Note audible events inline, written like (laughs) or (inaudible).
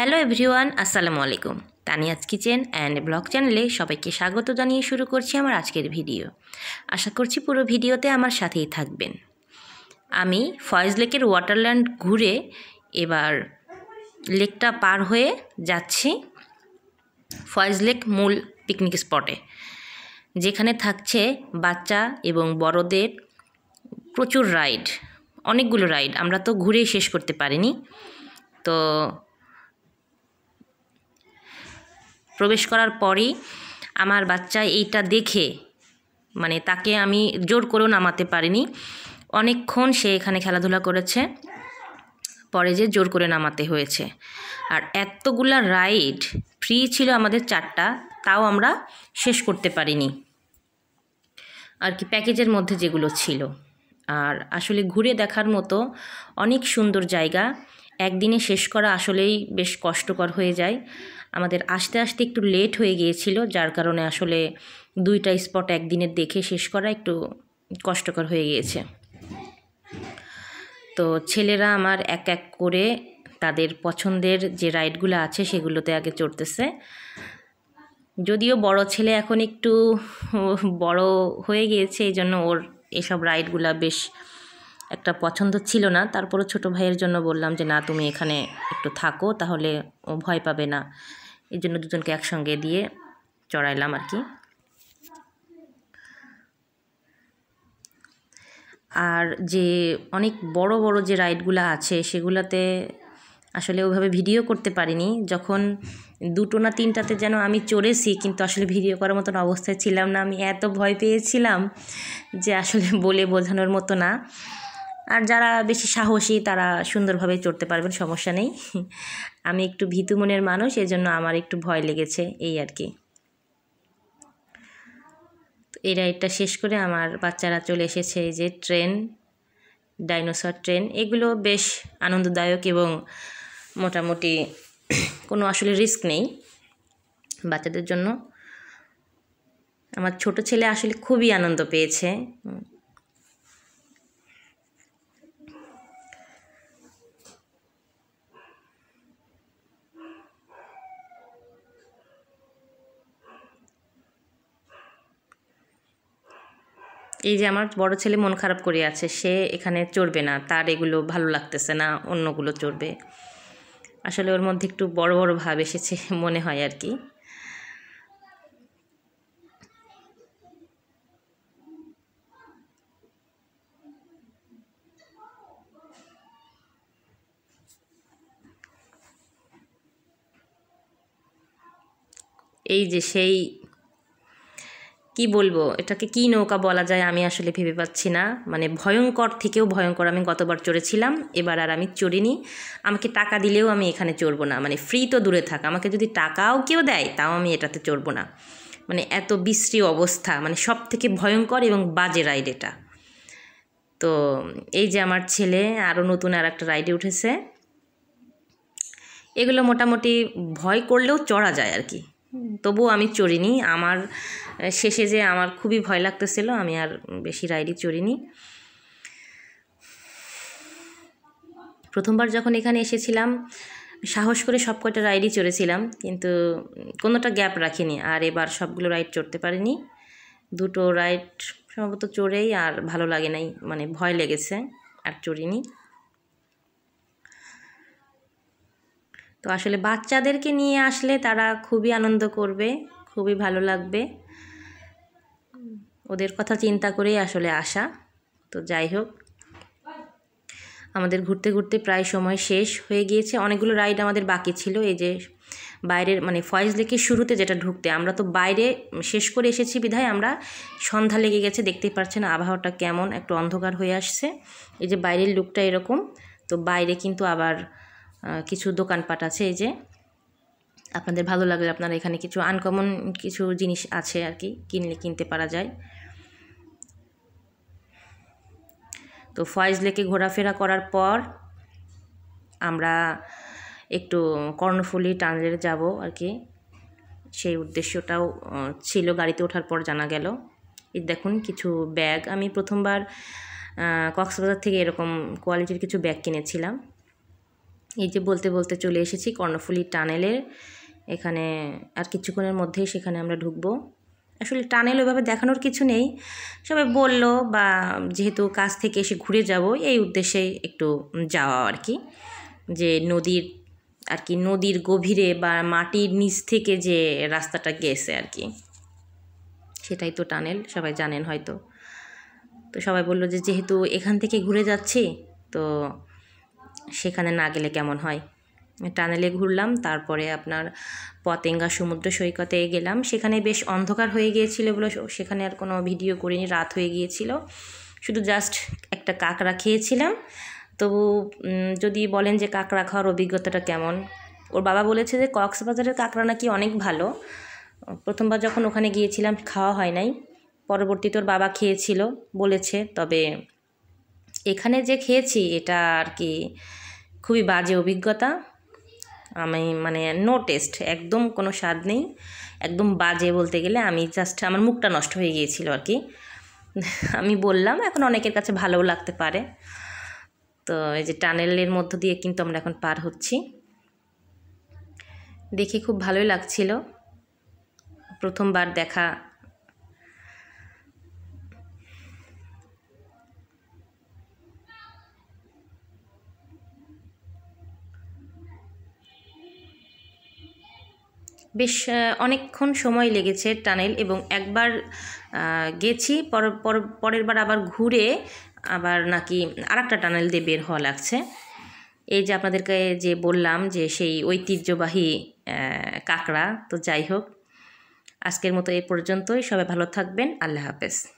hello everyone আসসালামু আলাইকুম Tania's kitchen and blog চ্যানেলে সবাইকে স্বাগত জানিয়ে শুরু করছি আমার আজকের ভিডিও আশা করছি পুরো ভিডিওতে আমার সাথেই থাকবেন আমি ফয়েজ লেকের ওয়াটারল্যান্ড ঘুরে এবার লেকটা পার হয়ে যাচ্ছি ফয়েজ লেক মূল পিকনিক স্পটে যেখানে থাকছে বাচ্চা এবং বড়দের প্রচুর রাইড অনেকগুলো রাইড আমরা তো ঘুরেই শেষ করতে পারিনি তো প্রবেশ করার পরেই আমার বাচ্চা এইটা দেখে মানে তাকে আমি জোর করেও নামাতে পারিনি অনেকক্ষণ সে এখানে খেলাধুলা করেছে পরে যে জোর করে নামাতে হয়েছে আর এতগুলা রাইড ফ্রি ছিল আমাদের চারটা তাও আমরা শেষ করতে পারিনি আর কি প্যাকেজের মধ্যে যেগুলো ছিল আর আসলে ঘুরে দেখার মতো অনেক সুন্দর জায়গা একদিনে শেষ করা আসলেই বেশ কষ্টকর হয়ে যায় আমাদের আসতে আসতে একটু লেট হয়ে গিয়েছিল যার কারণে আসলে দুইটা স্পট একদিনে দেখে শেষ করা একটু কষ্টকর হয়ে গিয়েছে তো ছেলেরা আমার এক এক করে তাদের পছন্দের যে রাইডগুলো আছে সেগুলোতে আগে চড়তেছে যদিও বড় ছেলে এখন একটু বড় হয়ে গিয়েছে এই জন্য ওর এসব রাইডগুলো বেশ একটা পছন্দ ছিল না তারপরও ছোট ভাইয়ের জন্য বললাম যে না তুমি এখানে একটু থাকো তাহলে ও ভয় পাবে না এই জন্য দুজনকে একসঙ্গে দিয়ে চড়াইলাম আর কি আর যে অনেক বড় বড় যে রাইডগুলো আছে সেগুলোতে আসলে ওভাবে ভিডিও করতে পারিনি যখন দুটো না তিনটাতে যেন আমি চড়েছি কিন্তু আসলে ভিডিও করার মতন অবস্থায় ছিলাম না আমি এত ভয় পেয়েছিলাম যে আসলে বলে বোঝানোর মতো না আর যারা বেশি সাহসী তারা সুন্দরভাবে চড়তে পারবেন সমস্যা নেই আমি একটু ভীতু মনের মানুষ এজন্য আমার একটু ভয় লেগেছে এই আর কি এই রাইডটা শেষ করে আমার বাচ্চারা চলে এসেছে এই যে ট্রেন ডাইনোসর ট্রেন এগুলো বেশ আনন্দদায়ক এবং মোটামুটি কোনো আসলে রিস্ক নেই বাচ্চাদের জন্য আমার ছোট ছেলে আসলে খুবই আনন্দ পেয়েছে এই যে আমার বড় ছেলে মন খারাপ করে আছে সে এখানে চড়বে না তার এগুলো ভালো লাগতেছে না অন্যগুলো চড়বে আসলে ওর মধ্যে একটু বড় বড় ভাব এসেছে (laughs) মনে হয় আর কি এই যে সেই কি বলবো এটাকে কি নৌকা বলা যায় আমি আসলে ভেবে পাচ্ছি না মানে ভয়ঙ্কর থেকেও ভয়ঙ্কর আমি গতবার চড়েছিলাম এবার আর আমি চড়িনি আমাকে টাকা দিলেও আমি এখানে চড়বো না মানে ফ্রি তো দূরে থাক আমাকে যদি টাকাও কেউ দেয় তাও আমি এটাতে চড়বো না মানে এত বিশ্রী অবস্থা মানে সব থেকে ভয়ঙ্কর এবং বাজে রাইড এটা তো এই যে আমার ছেলে আরও নতুন আর একটা রাইডে উঠেছে এগুলো মোটামুটি ভয় করলেও চড়া যায় আর কি তবুও আমি চড়িনি আমার শেষে যে আমার খুবই ভয় লাগতেছিল আমি আর বেশি রাইডই চড়িনি প্রথমবার যখন এখানে এসেছিলাম সাহস করে সব কয়টা রাইডই চড়েছিলাম কিন্তু কোনোটা গ্যাপ রাখিনি আর এবার সবগুলো রাইড চড়তে পারিনি দুটো রাইড সম্ভবত চড়েই আর ভালো লাগে নাই মানে ভয় লেগেছে আর চড়িনি তো আসলে বাচ্চাদেরকে নিয়ে আসলে তারা খুবই আনন্দ করবে খুবই ভালো লাগবে ওদের কথা চিন্তা করেই আসলে আসা তো যাই হোক আমাদের ঘুরতে ঘুরতে প্রায় সময় শেষ হয়ে গিয়েছে অনেকগুলো রাইড আমাদের বাকি ছিল এই যে বাইরের মানে ফয়েজ লেকের শুরুতে যেটা ঢুকতে আমরা তো বাইরে শেষ করে এসেছি বিধায় আমরা সন্ধ্যা লেগে গেছে দেখতেই পারছেন আবহাওয়াটা কেমন একটু অন্ধকার হয়ে আসছে এই যে বাইরের লুকটা এরকম তো বাইরে কিন্তু আবার কিছু দোকানপাট আছে এই যে আপনাদের ভালো লাগলে আপনারা এখানে কিছু আনকমন কিছু জিনিস আছে আর কি কিনলে কিনতে পারা যায় তো ফয়েজ লেকে ঘোরাফেরা করার পর আমরা একটু কর্ণফুলি টানেলে যাব আর কি সেই উদ্দেশ্যটাও ছিল গাড়িতে ওঠার পর জানা গেল এই দেখুন কিছু ব্যাগ আমি প্রথমবার কক্সবাজার থেকে এরকম কোয়ালিটির কিছু ব্যাগ কিনেছিলাম এই যে বলতে বলতে চলে এসেছি কর্ণফুলি টানেলের এখানে আর কিছুক্ষণের মধ্যেই সেখানে আমরা ঢুকবো আসলে টানেল ওইভাবে দেখানোর কিছু নেই সবাই বলল বা যেহেতু কাজ থেকে এসে ঘুরে যাব এই উদ্দেশ্যে একটু যাওয়া আর কি যে নদীর আর কি নদীর গভীরে বা মাটির নিচ থেকে যে রাস্তাটা গেছে আর কি সেটাই তো টানেল সবাই জানেন হয়তো তো সবাই বলল যে যেহেতু এখান থেকে ঘুরে যাচ্ছি তো সেখানে না গেলে কেমন হয় টানেলে ঘুরলাম তারপরে আপনার পতেঙ্গা সমুদ্র সৈকতে গেলাম সেখানে বেশ অন্ধকার হয়ে গিয়েছিল বলে সেখানে আর কোনো ভিডিও করিনি রাত হয়ে গিয়েছিল শুধু জাস্ট একটা কাঁকড়া খেয়েছিলাম তবু যদি বলেন যে কাঁকড়া খাওয়ার অভিজ্ঞতাটা কেমন ওর বাবা বলেছে যে কক্সবাজারের কাঁকড়া নাকি অনেক ভালো প্রথমবার যখন ওখানে গিয়েছিলাম খাওয়া হয় নাই পরবর্তীতে ওর বাবা খেয়েছিল বলেছে তবে এখানে যে খেয়েছি এটা আর কি খুবই বাজে অভিজ্ঞতা আমি মানে নো টেস্ট একদম কোনো স্বাদ নেই একদম বাজে বলতে গেলে আমি জাস্ট আমার মুখটা নষ্ট হয়ে গিয়েছিল আর কি আমি বললাম এখন অনেকের কাছে ভালোও লাগতে পারে তো এই যে টানেলের মধ্য দিয়ে কিন্তু আমরা এখন পার হচ্ছি দেখে খুব ভালোই লাগছিল প্রথমবার দেখা বেশ অনেকক্ষণ সময় লেগেছে টানেল এবং একবার গেছি পর পরের বার আবার ঘুরে আবার নাকি আর একটা টানেল দিয়ে বের হওয়া লাগছে এই যে আপনাদেরকে যে বললাম যে সেই ঐতিহ্যবাহী কাঁকড়া তো যাই হোক আজকের মতো এ পর্যন্তই সবাই ভালো থাকবেন আল্লাহ হাফেজ